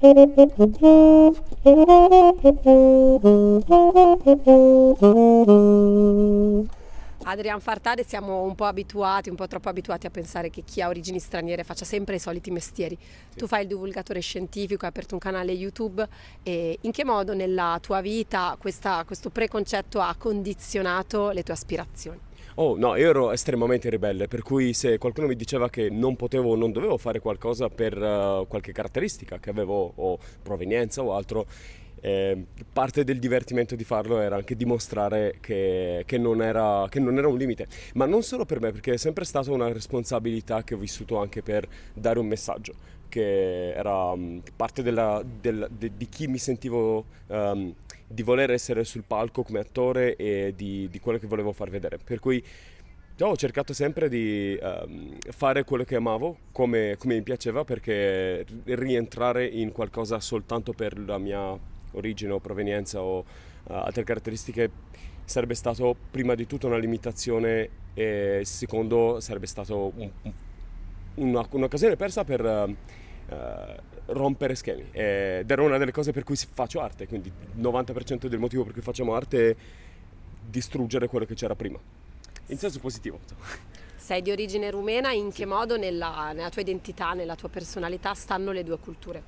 Adrian Fartade siamo un po' abituati, un po' troppo abituati a pensare che chi ha origini straniere faccia sempre i soliti mestieri. Sì. Tu fai il divulgatore scientifico, hai aperto un canale YouTube e in che modo nella tua vita questa, questo preconcetto ha condizionato le tue aspirazioni? Oh no, io ero estremamente ribelle, per cui se qualcuno mi diceva che non potevo o non dovevo fare qualcosa per uh, qualche caratteristica che avevo o provenienza o altro, eh, parte del divertimento di farlo era anche dimostrare che, che, non era, che, non era, un limite, ma non solo per me, perché è sempre stata una responsabilità che ho vissuto anche per dare un messaggio, che era um, parte della, della, de, di chi mi sentivo um, di voler essere sul palco come attore e di, di quello che volevo far vedere. Per cui ho cercato sempre di um, fare quello che amavo, come, come mi piaceva, perché rientrare in qualcosa soltanto per la mia origine o provenienza o uh, altre caratteristiche sarebbe stato prima di tutto una limitazione e secondo sarebbe stato un, un, una, un'occasione persa per... Uh, eh, rompere schemi eh, ed era una delle cose per cui faccio arte, quindi il 90% del motivo per cui facciamo arte è distruggere quello che c'era prima, in senso positivo. Sei di origine rumena, in sì. che modo nella, nella tua identità, nella tua personalità stanno le due culture?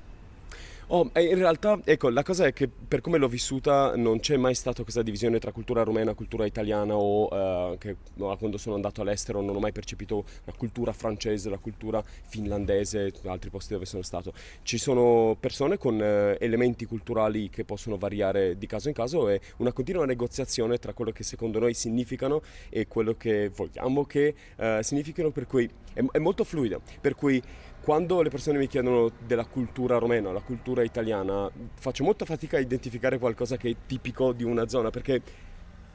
Oh, in realtà, ecco, la cosa è che per come l'ho vissuta non c'è mai stata questa divisione tra cultura rumena e cultura italiana o eh, che no, quando sono andato all'estero non ho mai percepito la cultura francese, la cultura finlandese, altri posti dove sono stato. Ci sono persone con eh, elementi culturali che possono variare di caso in caso e una continua negoziazione tra quello che secondo noi significano e quello che vogliamo che eh, significano, per cui è, è molto fluida, per cui quando le persone mi chiedono della cultura romena, la cultura italiana, faccio molta fatica a identificare qualcosa che è tipico di una zona, perché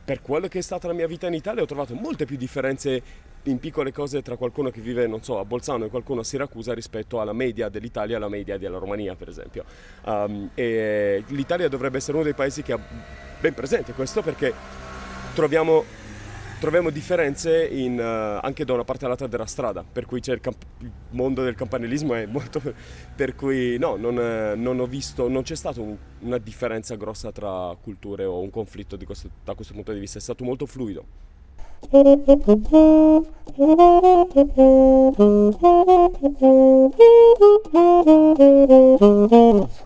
per quello che è stata la mia vita in Italia ho trovato molte più differenze in piccole cose tra qualcuno che vive, non so, a Bolzano e qualcuno a Siracusa rispetto alla media dell'Italia e alla media della Romania, per esempio. Um, l'Italia dovrebbe essere uno dei paesi che ha ben presente questo perché troviamo troviamo differenze in, uh, anche da una parte all'altra della strada, per cui il, camp- il, mondo del campanilismo è molto... per cui no, non, eh, non ho visto, non c'è stata un, una differenza grossa tra culture o un conflitto questo, da questo punto di vista, è stato molto fluido.